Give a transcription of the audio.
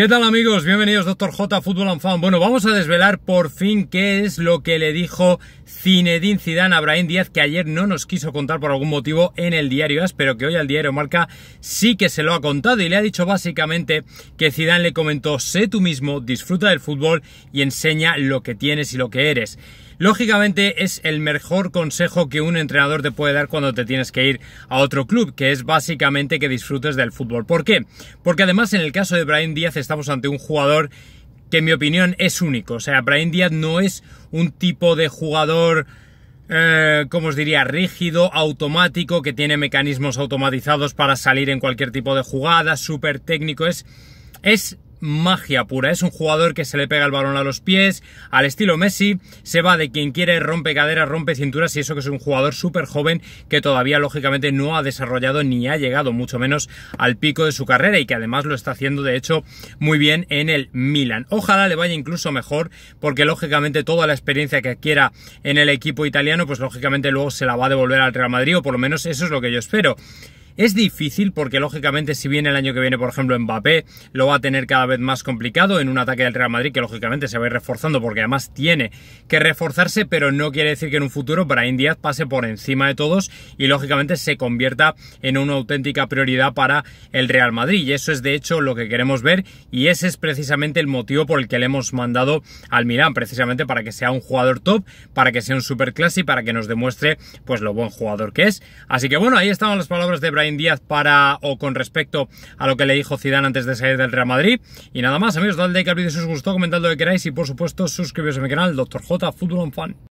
¿Qué tal amigos? Bienvenidos Doctor J Fútbol and Bueno, vamos a desvelar por fin qué es lo que le dijo Zinedine Zidane a Brahim Díaz que ayer no nos quiso contar por algún motivo en el diario AS, pero que hoy al diario Marca sí que se lo ha contado y le ha dicho básicamente que Zidane le comentó sé tú mismo, disfruta del fútbol y enseña lo que tienes y lo que eres. Lógicamente es el mejor consejo que un entrenador te puede dar cuando te tienes que ir a otro club, que es básicamente que disfrutes del fútbol. ¿Por qué? Porque además en el caso de Brian Díaz estamos ante un jugador que en mi opinión es único. O sea, Brian Díaz no es un tipo de jugador... Eh, como os diría, rígido, automático, que tiene mecanismos automatizados para salir en cualquier tipo de jugada, súper técnico, es, es magia pura. Es un jugador que se le pega el balón a los pies, al estilo Messi, se va de quien quiere, rompe caderas, rompe cinturas y eso que es un jugador súper joven que todavía lógicamente no ha desarrollado ni ha llegado mucho menos al pico de su carrera y que además lo está haciendo de hecho muy bien en el Milan. Ojalá le vaya incluso mejor porque lógicamente toda la experiencia que adquiera en el equipo italiano pues lógicamente luego se la va a devolver al Real Madrid o por lo menos eso es lo que yo espero. Es difícil porque lógicamente si viene el año que viene, por ejemplo, Mbappé, lo va a tener cada vez más complicado en un ataque del Real Madrid que lógicamente se va a ir reforzando porque además tiene que reforzarse, pero no quiere decir que en un futuro Brian Díaz pase por encima de todos y lógicamente se convierta en una auténtica prioridad para el Real Madrid. Y eso es de hecho lo que queremos ver y ese es precisamente el motivo por el que le hemos mandado al Milán, precisamente para que sea un jugador top, para que sea un superclass y para que nos demuestre pues lo buen jugador que es. Así que bueno, ahí estaban las palabras de Brian día Díaz para o con respecto a lo que le dijo Zidane antes de salir del Real Madrid. Y nada más, amigos, dadle like al vídeo si os gustó, comentad lo que queráis y por supuesto suscribiros a mi canal, Dr. J, Fútbol Fan.